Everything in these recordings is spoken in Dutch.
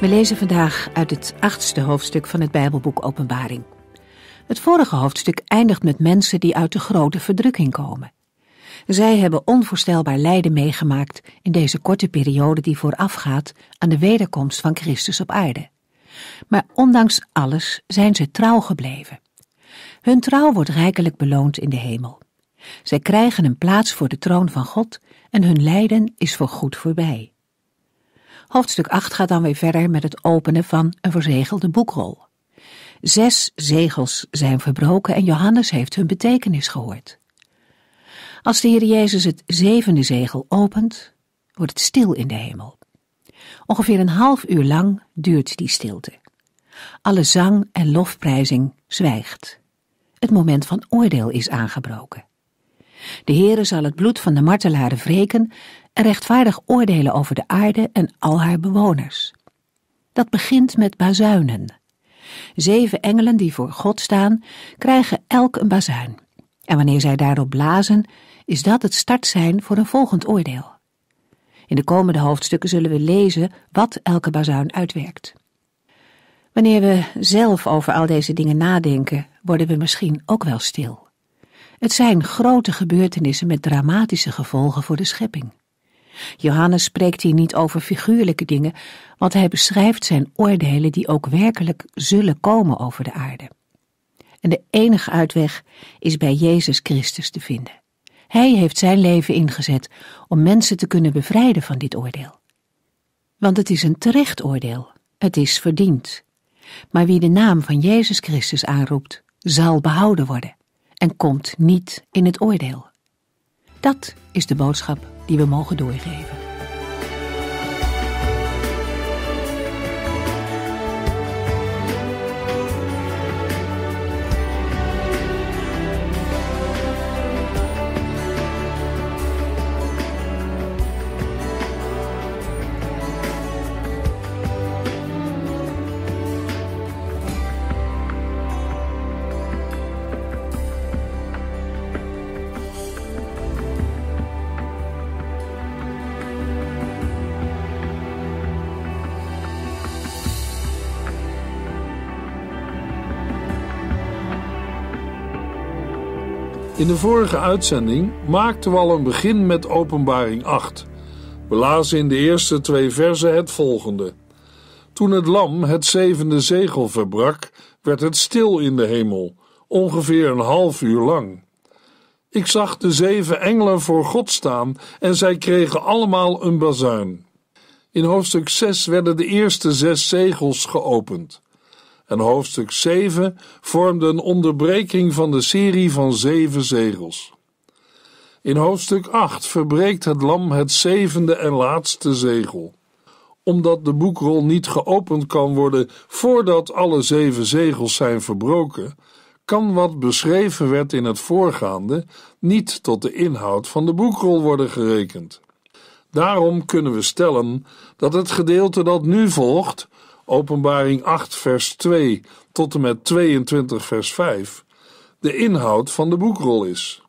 We lezen vandaag uit het achtste hoofdstuk van het Bijbelboek Openbaring. Het vorige hoofdstuk eindigt met mensen die uit de grote verdrukking komen. Zij hebben onvoorstelbaar lijden meegemaakt in deze korte periode die voorafgaat aan de wederkomst van Christus op aarde. Maar ondanks alles zijn ze trouw gebleven. Hun trouw wordt rijkelijk beloond in de hemel. Zij krijgen een plaats voor de troon van God en hun lijden is voor goed voorbij. Hoofdstuk 8 gaat dan weer verder met het openen van een verzegelde boekrol. Zes zegels zijn verbroken en Johannes heeft hun betekenis gehoord. Als de Heer Jezus het zevende zegel opent, wordt het stil in de hemel. Ongeveer een half uur lang duurt die stilte. Alle zang en lofprijzing zwijgt. Het moment van oordeel is aangebroken. De Heere zal het bloed van de martelaren wreken en rechtvaardig oordelen over de aarde en al haar bewoners. Dat begint met bazuinen. Zeven engelen die voor God staan, krijgen elk een bazuin. En wanneer zij daarop blazen, is dat het startsein voor een volgend oordeel. In de komende hoofdstukken zullen we lezen wat elke bazuin uitwerkt. Wanneer we zelf over al deze dingen nadenken, worden we misschien ook wel stil. Het zijn grote gebeurtenissen met dramatische gevolgen voor de schepping. Johannes spreekt hier niet over figuurlijke dingen, want hij beschrijft zijn oordelen die ook werkelijk zullen komen over de aarde. En de enige uitweg is bij Jezus Christus te vinden. Hij heeft zijn leven ingezet om mensen te kunnen bevrijden van dit oordeel. Want het is een terecht oordeel, het is verdiend. Maar wie de naam van Jezus Christus aanroept, zal behouden worden en komt niet in het oordeel. Dat is de boodschap die we mogen doorgeven. In de vorige uitzending maakten we al een begin met Openbaring 8. We lazen in de eerste twee versen het volgende: Toen het lam het zevende zegel verbrak, werd het stil in de hemel, ongeveer een half uur lang. Ik zag de zeven engelen voor God staan en zij kregen allemaal een bazuin. In hoofdstuk 6 werden de eerste zes zegels geopend en hoofdstuk 7 vormde een onderbreking van de serie van zeven zegels. In hoofdstuk 8 verbreekt het lam het zevende en laatste zegel. Omdat de boekrol niet geopend kan worden voordat alle zeven zegels zijn verbroken, kan wat beschreven werd in het voorgaande niet tot de inhoud van de boekrol worden gerekend. Daarom kunnen we stellen dat het gedeelte dat nu volgt Openbaring 8, vers 2 tot en met 22, vers 5, de inhoud van de boekrol is.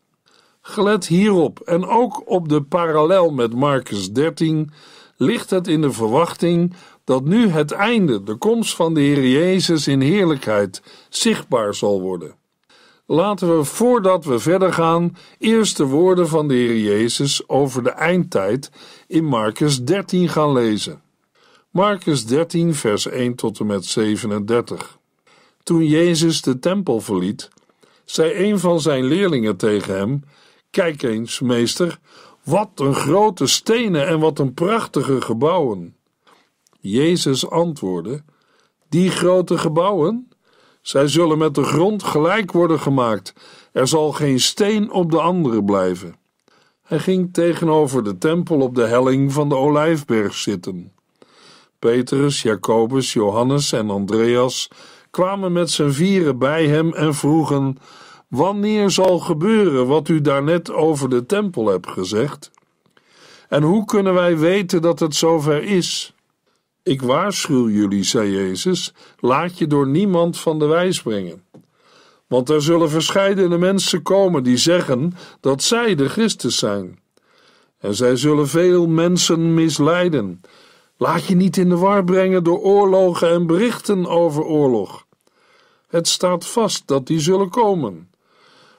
Gelet hierop en ook op de parallel met Marcus 13, ligt het in de verwachting dat nu het einde, de komst van de Heer Jezus in heerlijkheid, zichtbaar zal worden. Laten we voordat we verder gaan, eerst de woorden van de Heer Jezus over de eindtijd in Marcus 13 gaan lezen. Marcus 13, vers 1 tot en met 37. Toen Jezus de tempel verliet, zei een van zijn leerlingen tegen hem: Kijk eens, meester, wat een grote stenen en wat een prachtige gebouwen. Jezus antwoordde: Die grote gebouwen? Zij zullen met de grond gelijk worden gemaakt. Er zal geen steen op de andere blijven. Hij ging tegenover de tempel op de helling van de olijfberg zitten. Petrus, Jacobus, Johannes en Andreas kwamen met z'n vieren bij hem en vroegen: Wanneer zal gebeuren wat u daarnet over de tempel hebt gezegd? En hoe kunnen wij weten dat het zover is? Ik waarschuw jullie, zei Jezus, laat je door niemand van de wijs brengen. Want er zullen verscheidene mensen komen die zeggen dat zij de Christus zijn. En zij zullen veel mensen misleiden Laat je niet in de war brengen door oorlogen en berichten over oorlog. Het staat vast dat die zullen komen.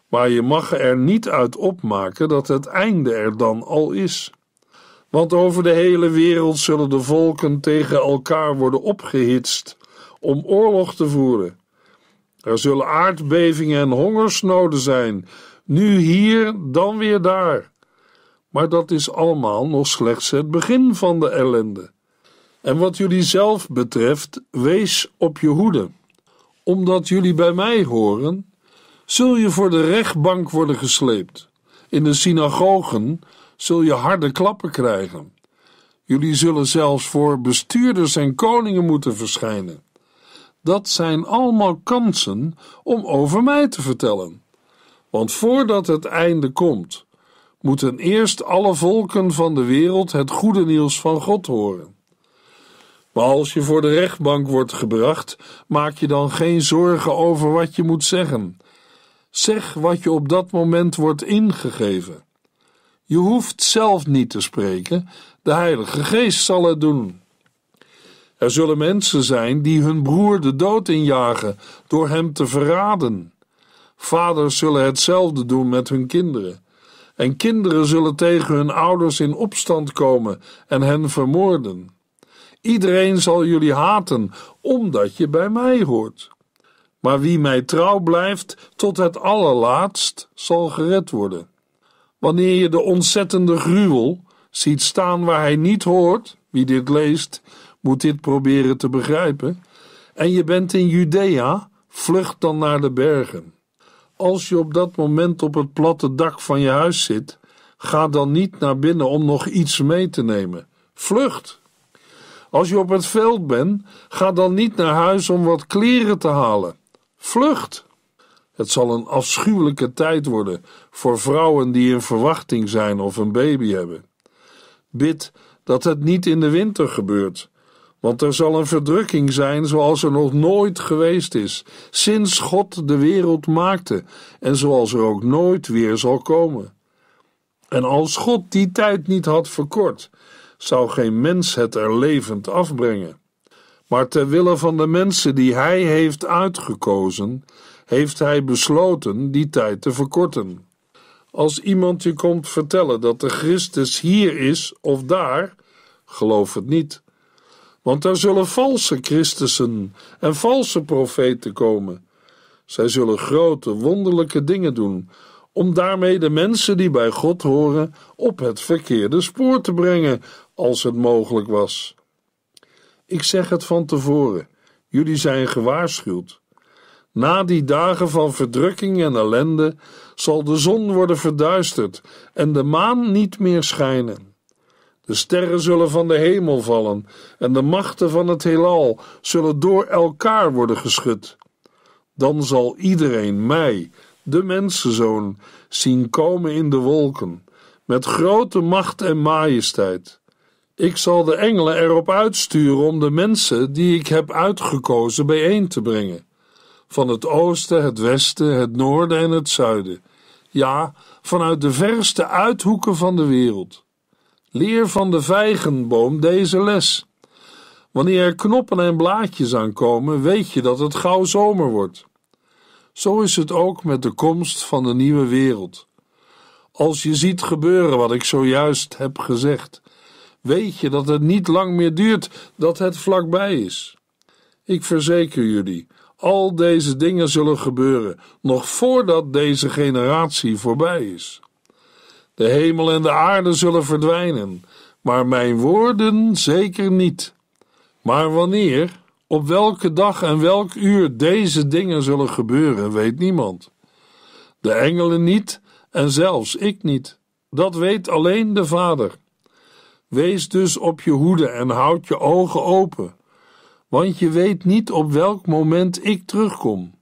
Maar je mag er niet uit opmaken dat het einde er dan al is. Want over de hele wereld zullen de volken tegen elkaar worden opgehitst om oorlog te voeren. Er zullen aardbevingen en hongersnoden zijn, nu hier, dan weer daar. Maar dat is allemaal nog slechts het begin van de ellende. En wat jullie zelf betreft, wees op je hoede. Omdat jullie bij mij horen, zul je voor de rechtbank worden gesleept. In de synagogen zul je harde klappen krijgen. Jullie zullen zelfs voor bestuurders en koningen moeten verschijnen. Dat zijn allemaal kansen om over mij te vertellen. Want voordat het einde komt, moeten eerst alle volken van de wereld het goede nieuws van God horen. Maar als je voor de rechtbank wordt gebracht, maak je dan geen zorgen over wat je moet zeggen. Zeg wat je op dat moment wordt ingegeven. Je hoeft zelf niet te spreken, de Heilige Geest zal het doen. Er zullen mensen zijn die hun broer de dood injagen door hem te verraden. Vaders zullen hetzelfde doen met hun kinderen. En kinderen zullen tegen hun ouders in opstand komen en hen vermoorden. Iedereen zal jullie haten, omdat je bij mij hoort. Maar wie mij trouw blijft tot het allerlaatst, zal gered worden. Wanneer je de ontzettende gruwel ziet staan waar hij niet hoort, wie dit leest, moet dit proberen te begrijpen, en je bent in Judea, vlucht dan naar de bergen. Als je op dat moment op het platte dak van je huis zit, ga dan niet naar binnen om nog iets mee te nemen. Vlucht! Als je op het veld bent, ga dan niet naar huis om wat kleren te halen. Vlucht! Het zal een afschuwelijke tijd worden voor vrouwen die in verwachting zijn of een baby hebben. Bid dat het niet in de winter gebeurt, want er zal een verdrukking zijn zoals er nog nooit geweest is, sinds God de wereld maakte en zoals er ook nooit weer zal komen. En als God die tijd niet had verkort, zou geen mens het er levend afbrengen. Maar ter wille van de mensen die hij heeft uitgekozen, heeft hij besloten die tijd te verkorten. Als iemand je komt vertellen dat de Christus hier is of daar, geloof het niet. Want er zullen valse Christussen en valse profeten komen. Zij zullen grote, wonderlijke dingen doen, om daarmee de mensen die bij God horen op het verkeerde spoor te brengen als het mogelijk was. Ik zeg het van tevoren: jullie zijn gewaarschuwd. Na die dagen van verdrukking en ellende zal de zon worden verduisterd en de maan niet meer schijnen. De sterren zullen van de hemel vallen en de machten van het heelal zullen door elkaar worden geschud. Dan zal iedereen mij, de mensenzoon, zien komen in de wolken, met grote macht en majesteit. Ik zal de engelen erop uitsturen om de mensen die ik heb uitgekozen bijeen te brengen. Van het oosten, het westen, het noorden en het zuiden. Ja, vanuit de verste uithoeken van de wereld. Leer van de vijgenboom deze les. Wanneer er knoppen en blaadjes aankomen, weet je dat het gauw zomer wordt. Zo is het ook met de komst van de nieuwe wereld. Als je ziet gebeuren wat ik zojuist heb gezegd, weet je dat het niet lang meer duurt dat het vlakbij is. Ik verzeker jullie, al deze dingen zullen gebeuren nog voordat deze generatie voorbij is. De hemel en de aarde zullen verdwijnen, maar mijn woorden zeker niet. Maar wanneer, op welke dag en welk uur deze dingen zullen gebeuren, weet niemand. De engelen niet en zelfs ik niet. Dat weet alleen de Vader. Wees dus op je hoede en houd je ogen open, want je weet niet op welk moment ik terugkom.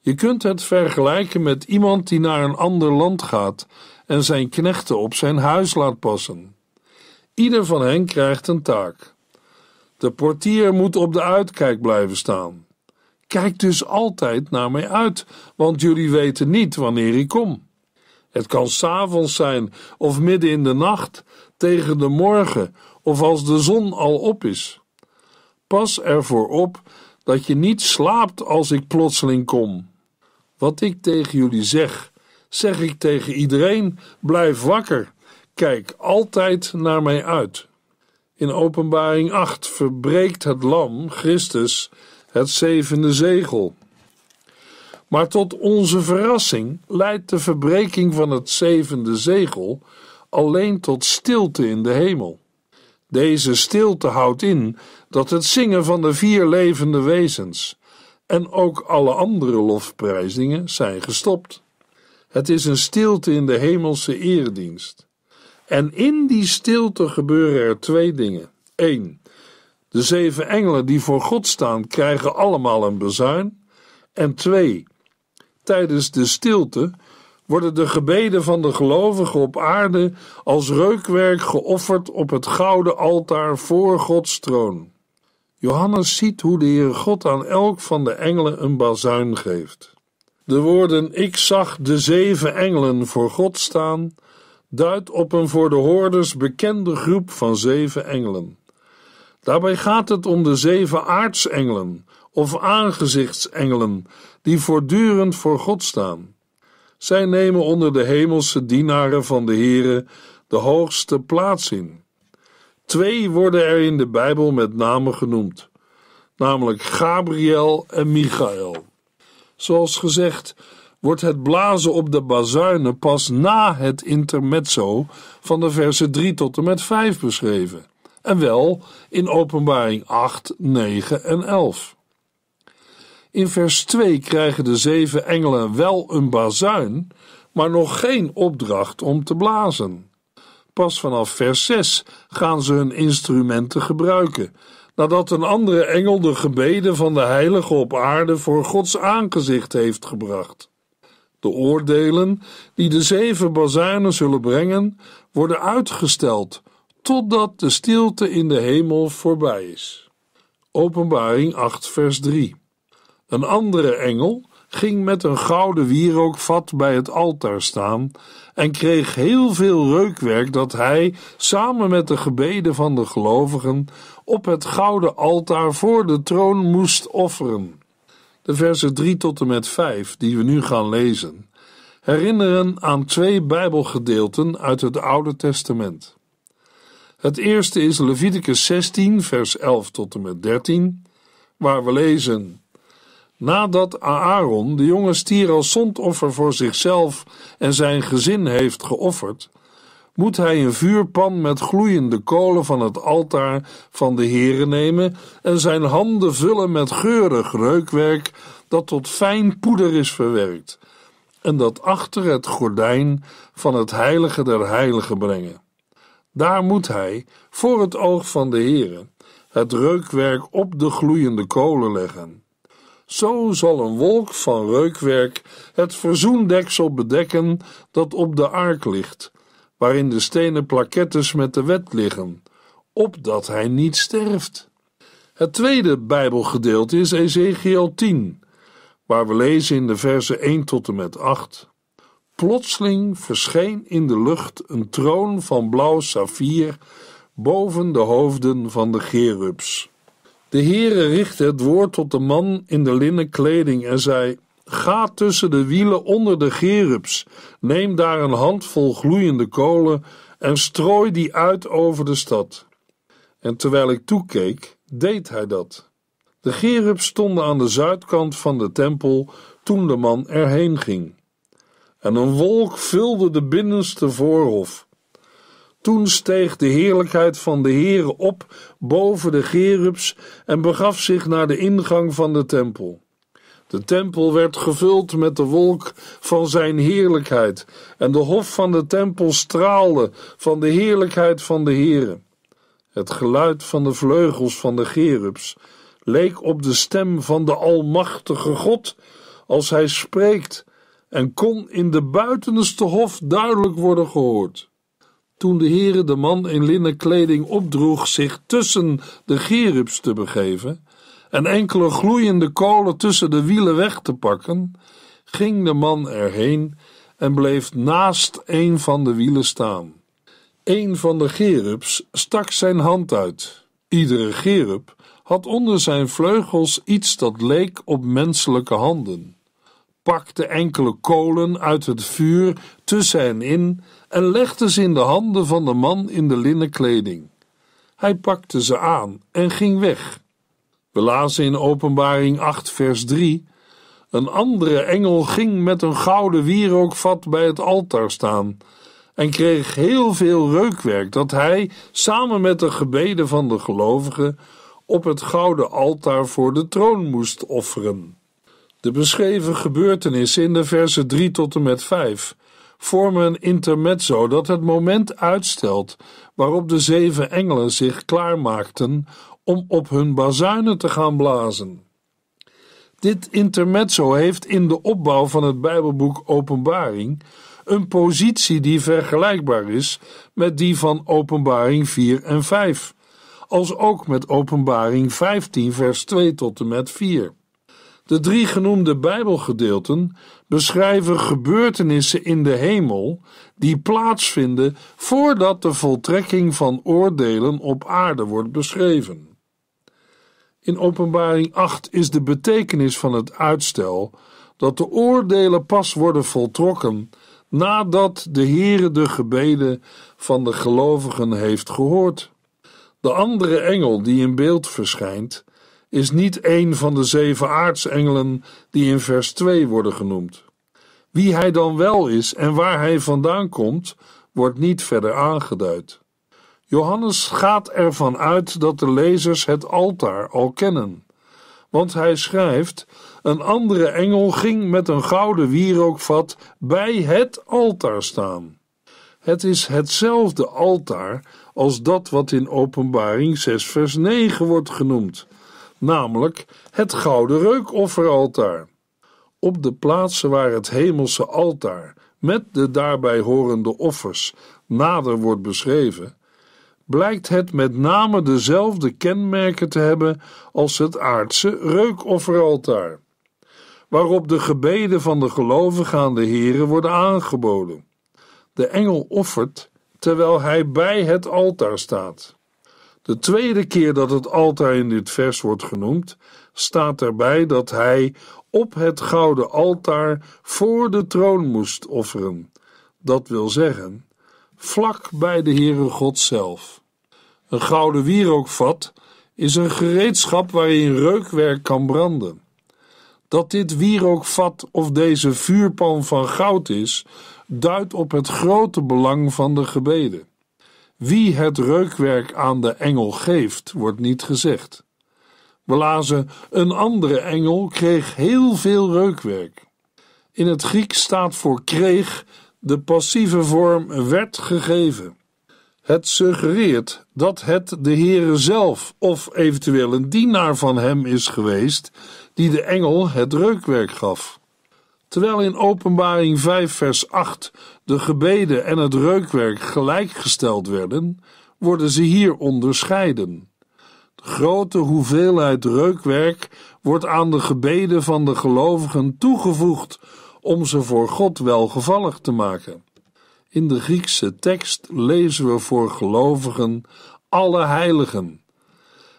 Je kunt het vergelijken met iemand die naar een ander land gaat en zijn knechten op zijn huis laat passen. Ieder van hen krijgt een taak. De portier moet op de uitkijk blijven staan. Kijk dus altijd naar mij uit, want jullie weten niet wanneer ik kom. Het kan s'avonds zijn of midden in de nacht tegen de morgen of als de zon al op is. Pas ervoor op dat je niet slaapt als ik plotseling kom. Wat ik tegen jullie zeg, zeg ik tegen iedereen: blijf wakker, kijk altijd naar mij uit. In Openbaring 8 verbreekt het Lam, Christus, het zevende zegel. Maar tot onze verrassing leidt de verbreking van het zevende zegel alleen tot stilte in de hemel. Deze stilte houdt in dat het zingen van de vier levende wezens en ook alle andere lofprijzingen zijn gestopt. Het is een stilte in de hemelse eredienst. En in die stilte gebeuren er twee dingen. 1. De zeven engelen die voor God staan krijgen allemaal een bezuin. En twee: Tijdens de stilte worden de gebeden van de gelovigen op aarde als reukwerk geofferd op het gouden altaar voor Gods troon. Johannes ziet hoe de Heer God aan elk van de engelen een bazuin geeft. De woorden Ik zag de zeven engelen voor God staan duidt op een voor de hoorders bekende groep van zeven engelen. Daarbij gaat het om de zeven aartsengelen of aangezichtsengelen die voortdurend voor God staan. Zij nemen onder de hemelse dienaren van de Here de hoogste plaats in. Twee worden er in de Bijbel met name genoemd, namelijk Gabriel en Michael. Zoals gezegd wordt het blazen op de bazuinen pas na het intermezzo van de versen 3 tot en met 5 beschreven, en wel in Openbaring 8, 9 en 11. In vers 2 krijgen de zeven engelen wel een bazuin, maar nog geen opdracht om te blazen. Pas vanaf vers 6 gaan ze hun instrumenten gebruiken, nadat een andere engel de gebeden van de heilige op aarde voor Gods aangezicht heeft gebracht. De oordelen die de zeven bazuinen zullen brengen, worden uitgesteld totdat de stilte in de hemel voorbij is. Openbaring 8, vers 3. Een andere engel ging met een gouden wierookvat bij het altaar staan en kreeg heel veel reukwerk dat hij, samen met de gebeden van de gelovigen, op het gouden altaar voor de troon moest offeren. De versen 3 tot en met 5, die we nu gaan lezen, herinneren aan twee Bijbelgedeelten uit het Oude Testament. Het eerste is Leviticus 16, vers 11 tot en met 13, waar we lezen. Nadat Aaron de jonge stier als zondoffer voor zichzelf en zijn gezin heeft geofferd, moet hij een vuurpan met gloeiende kolen van het altaar van de Heere nemen en zijn handen vullen met geurig reukwerk dat tot fijn poeder is verwerkt en dat achter het gordijn van het heilige der heiligen brengen. Daar moet hij, voor het oog van de Heere, het reukwerk op de gloeiende kolen leggen. Zo zal een wolk van reukwerk het verzoendeksel bedekken dat op de ark ligt, waarin de stenen plakettes met de wet liggen, opdat hij niet sterft. Het tweede Bijbelgedeelte is Ezekiel 10, waar we lezen in de verse 1 tot en met 8. Plotseling verscheen in de lucht een troon van blauw saffier boven de hoofden van de gerubs. De Heere richtte het woord tot de man in de linnen kleding en zei: Ga tussen de wielen onder de gerubs, neem daar een handvol gloeiende kolen en strooi die uit over de stad. En terwijl ik toekeek, deed hij dat. De gerubs stonden aan de zuidkant van de tempel toen de man erheen ging. En een wolk vulde de binnenste voorhof toen steeg de heerlijkheid van de Heere op boven de gerubs en begaf zich naar de ingang van de tempel. De tempel werd gevuld met de wolk van zijn heerlijkheid en de hof van de tempel straalde van de heerlijkheid van de Heere. Het geluid van de vleugels van de gerubs leek op de stem van de Almachtige God als hij spreekt en kon in de buitenste hof duidelijk worden gehoord toen de Heere de man in linnen kleding opdroeg zich tussen de gerubs te begeven en enkele gloeiende kolen tussen de wielen weg te pakken, ging de man erheen en bleef naast een van de wielen staan. Een van de gerubs stak zijn hand uit. Iedere gerub had onder zijn vleugels iets dat leek op menselijke handen, pakte enkele kolen uit het vuur tussen hen in en legde ze in de handen van de man in de linnen kleding. Hij pakte ze aan en ging weg. We lazen in Openbaring 8, vers 3: Een andere engel ging met een gouden wierookvat bij het altaar staan en kreeg heel veel reukwerk dat hij, samen met de gebeden van de gelovigen, op het gouden altaar voor de troon moest offeren. De beschreven gebeurtenissen in de versen 3 tot en met 5 vormen een intermezzo dat het moment uitstelt waarop de zeven engelen zich klaarmaakten om op hun bazuinen te gaan blazen. Dit intermezzo heeft in de opbouw van het Bijbelboek Openbaring een positie die vergelijkbaar is met die van Openbaring 4 en 5, als ook met Openbaring 15, vers 2 tot en met 4. De drie genoemde Bijbelgedeelten beschrijven gebeurtenissen in de hemel die plaatsvinden voordat de voltrekking van oordelen op aarde wordt beschreven. In Openbaring 8 is de betekenis van het uitstel dat de oordelen pas worden voltrokken nadat de Heere de gebeden van de gelovigen heeft gehoord. De andere engel die in beeld verschijnt, is niet een van de zeven aartsengelen die in vers 2 worden genoemd. Wie hij dan wel is en waar hij vandaan komt, wordt niet verder aangeduid. Johannes gaat ervan uit dat de lezers het altaar al kennen, want hij schrijft: Een andere engel ging met een gouden wierookvat bij het altaar staan. Het is hetzelfde altaar als dat wat in Openbaring 6, vers 9 wordt genoemd, namelijk het gouden reukofferaltaar. Op de plaatsen waar het hemelse altaar met de daarbij horende offers nader wordt beschreven, blijkt het met name dezelfde kenmerken te hebben als het aardse reukofferaltaar, waarop de gebeden van de gelovigen aan de worden aangeboden. De engel offert terwijl hij bij het altaar staat. De tweede keer dat het altaar in dit vers wordt genoemd, staat erbij dat hij op het gouden altaar voor de troon moest offeren. Dat wil zeggen, vlak bij de Heere God zelf. Een gouden wierookvat is een gereedschap waarin reukwerk kan branden. Dat dit wierookvat of deze vuurpan van goud is, duidt op het grote belang van de gebeden. Wie het reukwerk aan de engel geeft, wordt niet gezegd. We lazen: een andere engel kreeg heel veel reukwerk. In het Griek staat voor kreeg de passieve vorm werd gegeven. Het suggereert dat het de Heere zelf of eventueel een dienaar van hem is geweest die de engel het reukwerk gaf. Terwijl in Openbaring 5, vers 8 de gebeden en het reukwerk gelijkgesteld werden, worden ze hier onderscheiden. De grote hoeveelheid reukwerk wordt aan de gebeden van de gelovigen toegevoegd om ze voor God welgevallig te maken. In de Griekse tekst lezen we voor gelovigen alle heiligen.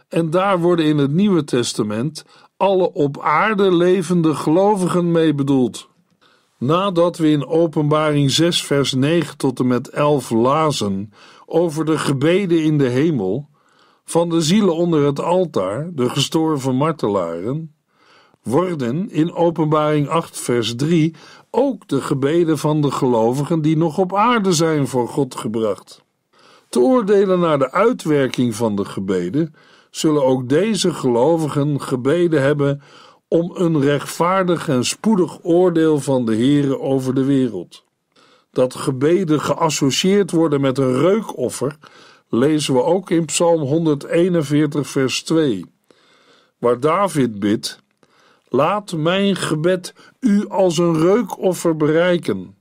En daar worden in het Nieuwe Testament alle op aarde levende gelovigen mee Nadat we in Openbaring 6, vers 9 tot en met 11 lazen over de gebeden in de hemel, van de zielen onder het altaar, de gestorven martelaren, worden in Openbaring 8, vers 3 ook de gebeden van de gelovigen die nog op aarde zijn voor God gebracht. Te oordelen naar de uitwerking van de gebeden zullen ook deze gelovigen gebeden hebben om een rechtvaardig en spoedig oordeel van de Heere over de wereld. Dat gebeden geassocieerd worden met een reukoffer lezen we ook in Psalm 141, vers 2, waar David bidt: Laat mijn gebed u als een reukoffer bereiken.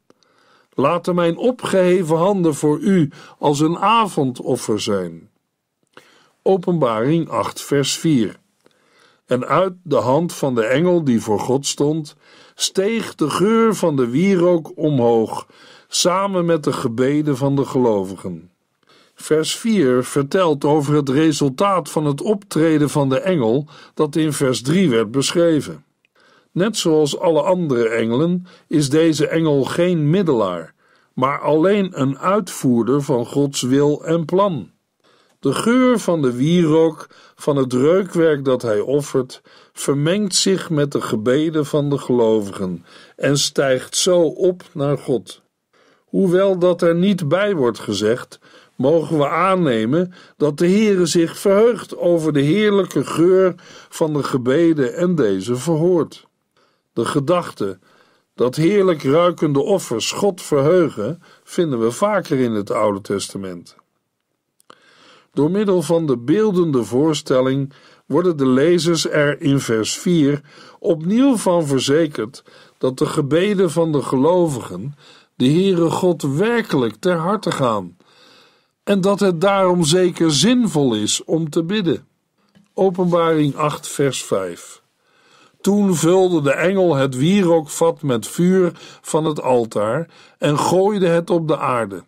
Laten mijn opgeheven handen voor u als een avondoffer zijn. Openbaring 8, vers 4. En uit de hand van de engel die voor God stond, steeg de geur van de wierook omhoog, samen met de gebeden van de gelovigen. Vers 4 vertelt over het resultaat van het optreden van de engel dat in vers 3 werd beschreven. Net zoals alle andere engelen is deze engel geen middelaar, maar alleen een uitvoerder van Gods wil en plan. De geur van de wierook, van het reukwerk dat hij offert, vermengt zich met de gebeden van de gelovigen en stijgt zo op naar God. Hoewel dat er niet bij wordt gezegd, mogen we aannemen dat de Heere zich verheugt over de heerlijke geur van de gebeden en deze verhoort. De gedachte dat heerlijk ruikende offers God verheugen, vinden we vaker in het Oude Testament. Door middel van de beeldende voorstelling worden de lezers er in vers 4 opnieuw van verzekerd dat de gebeden van de gelovigen de Heere God werkelijk ter harte gaan en dat het daarom zeker zinvol is om te bidden. Openbaring 8, vers 5. Toen vulde de engel het wierookvat met vuur van het altaar en gooide het op de aarde.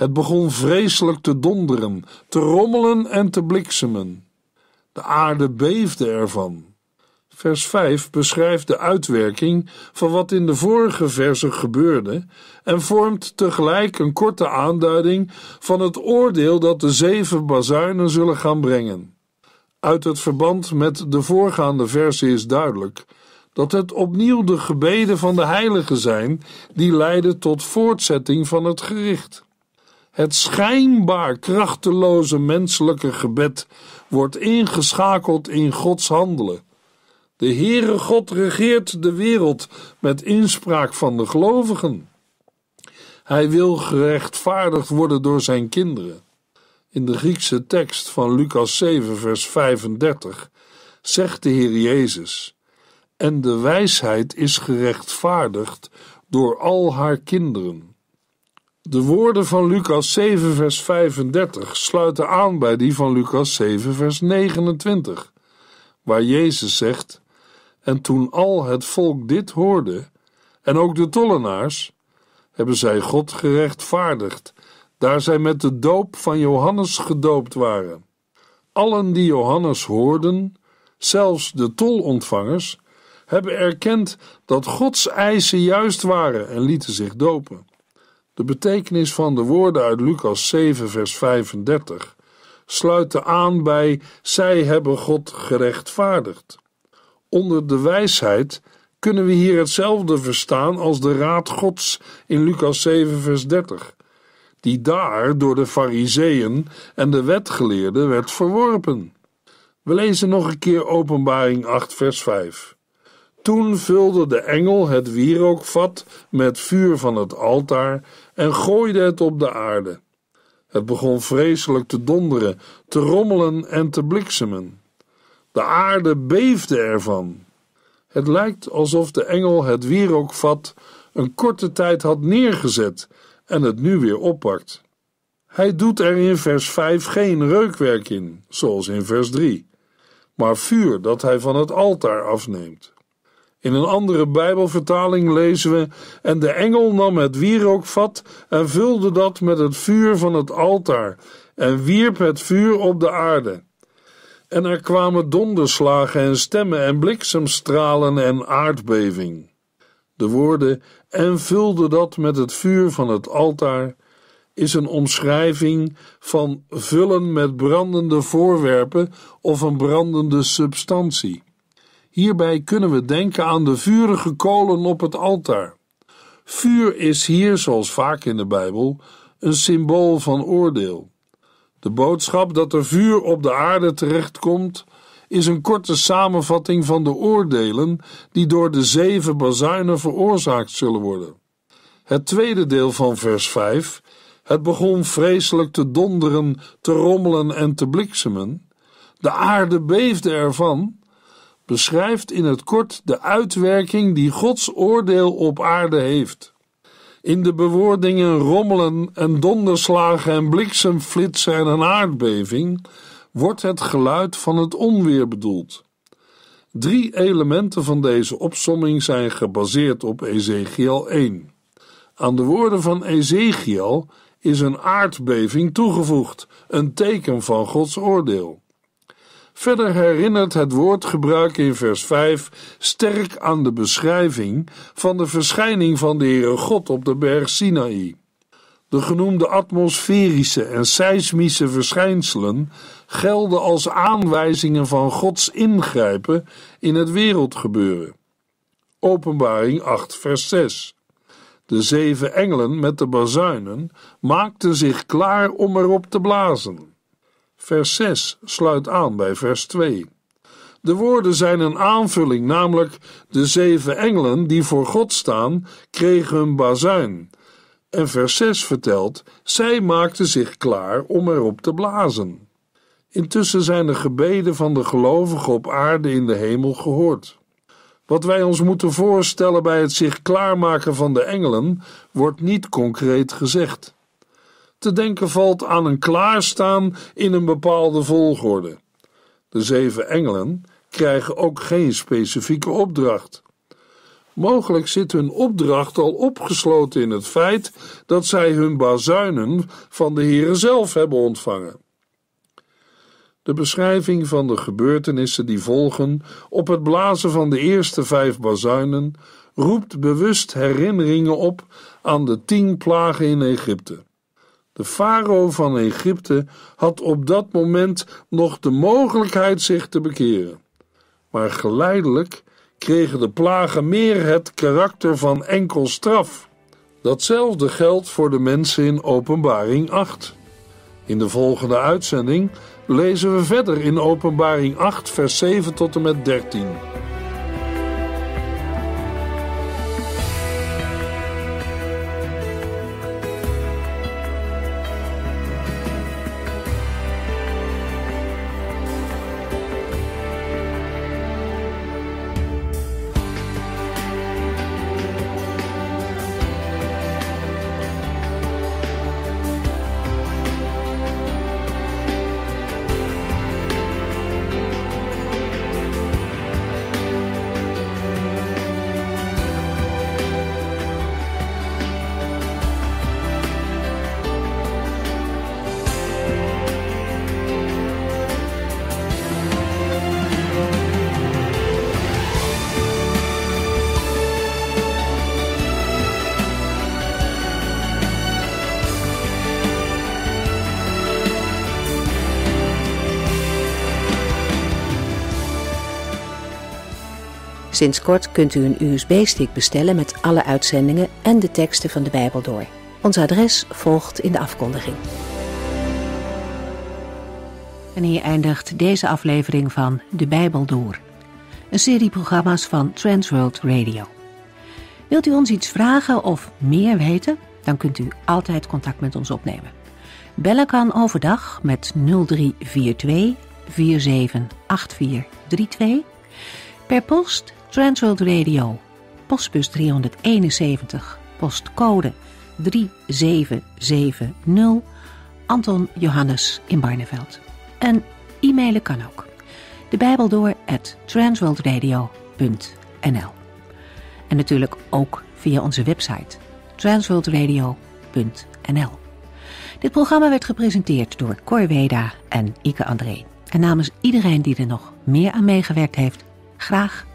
Het begon vreselijk te donderen, te rommelen en te bliksemen. De aarde beefde ervan. Vers 5 beschrijft de uitwerking van wat in de vorige verse gebeurde en vormt tegelijk een korte aanduiding van het oordeel dat de zeven bazuinen zullen gaan brengen. Uit het verband met de voorgaande verse is duidelijk dat het opnieuw de gebeden van de heiligen zijn die leiden tot voortzetting van het gericht. Het schijnbaar krachteloze menselijke gebed wordt ingeschakeld in Gods handelen. De Heere God regeert de wereld met inspraak van de gelovigen. Hij wil gerechtvaardigd worden door zijn kinderen. In de Griekse tekst van Lucas 7, vers 35 zegt de Heer Jezus: En de wijsheid is gerechtvaardigd door al haar kinderen. De woorden van Lucas 7, vers 35 sluiten aan bij die van Lucas 7, vers 29, waar Jezus zegt: En toen al het volk dit hoorde, en ook de tollenaars, hebben zij God gerechtvaardigd, daar zij met de doop van Johannes gedoopt waren. Allen die Johannes hoorden, zelfs de tolontvangers, hebben erkend dat Gods eisen juist waren en lieten zich dopen. De betekenis van de woorden uit Lucas 7, vers 35 sluiten aan bij zij hebben God gerechtvaardigd. Onder de wijsheid kunnen we hier hetzelfde verstaan als de raad Gods in Lucas 7, vers 30, die daar door de Fariseeën en de wetgeleerden werd verworpen. We lezen nog een keer Openbaring 8, vers 5. Toen vulde de engel het wierookvat met vuur van het altaar en gooide het op de aarde. Het begon vreselijk te donderen, te rommelen en te bliksemen. De aarde beefde ervan. Het lijkt alsof de engel het wierookvat een korte tijd had neergezet en het nu weer oppakt. Hij doet er in vers 5 geen reukwerk in, zoals in vers 3, maar vuur dat hij van het altaar afneemt. In een andere Bijbelvertaling lezen we: En de engel nam het wierookvat en vulde dat met het vuur van het altaar en wierp het vuur op de aarde. En er kwamen donderslagen en stemmen en bliksemstralen en aardbeving. De woorden en vulde dat met het vuur van het altaar is een omschrijving van vullen met brandende voorwerpen of een brandende substantie. Hierbij kunnen we denken aan de vurige kolen op het altaar. Vuur is hier, zoals vaak in de Bijbel, een symbool van oordeel. De boodschap dat er vuur op de aarde terechtkomt, is een korte samenvatting van de oordelen die door de zeven bazuinen veroorzaakt zullen worden. Het tweede deel van vers 5, het begon vreselijk te donderen, te rommelen en te bliksemen. De aarde beefde ervan beschrijft in het kort de uitwerking die Gods oordeel op aarde heeft. In de bewoordingen rommelen en donderslagen en bliksemflitsen en een aardbeving wordt het geluid van het onweer bedoeld. Drie elementen van deze opsomming zijn gebaseerd op Ezekiel 1. Aan de woorden van Ezekiel is een aardbeving toegevoegd, een teken van Gods oordeel. Verder herinnert het woordgebruik in vers 5 sterk aan de beschrijving van de verschijning van de Heere God op de berg Sinaï. De genoemde atmosferische en seismische verschijnselen gelden als aanwijzingen van Gods ingrijpen in het wereldgebeuren. Openbaring 8, vers 6. De zeven engelen met de bazuinen maakten zich klaar om erop te blazen. Vers 6 sluit aan bij vers 2. De woorden zijn een aanvulling, namelijk de zeven engelen die voor God staan, kregen hun bazuin. En vers 6 vertelt: zij maakten zich klaar om erop te blazen. Intussen zijn de gebeden van de gelovigen op aarde in de hemel gehoord. Wat wij ons moeten voorstellen bij het zich klaarmaken van de engelen wordt niet concreet gezegd te denken valt aan een klaarstaan in een bepaalde volgorde. De zeven engelen krijgen ook geen specifieke opdracht. Mogelijk zit hun opdracht al opgesloten in het feit dat zij hun bazuinen van de Here zelf hebben ontvangen. De beschrijving van de gebeurtenissen die volgen op het blazen van de eerste vijf bazuinen roept bewust herinneringen op aan de tien plagen in Egypte. De farao van Egypte had op dat moment nog de mogelijkheid zich te bekeren. Maar geleidelijk kregen de plagen meer het karakter van enkel straf. Datzelfde geldt voor de mensen in Openbaring 8. In de volgende uitzending lezen we verder in Openbaring 8, vers 7 tot en met 13. Sinds kort kunt u een USB-stick bestellen met alle uitzendingen en de teksten van de Bijbel door. Ons adres volgt in de afkondiging. En hier eindigt deze aflevering van De Bijbel Door. Een serie programma's van Transworld Radio. Wilt u ons iets vragen of meer weten? Dan kunt u altijd contact met ons opnemen. Bellen kan overdag met 0342 478432. Per post Transworld Radio, postbus 371, postcode 3770, Anton Johannes in Barneveld. En e-mailen kan ook. De Bijbel door at transworldradio.nl En natuurlijk ook via onze website transworldradio.nl Dit programma werd gepresenteerd door Cor Weda en Ike André. En namens iedereen die er nog meer aan meegewerkt heeft, graag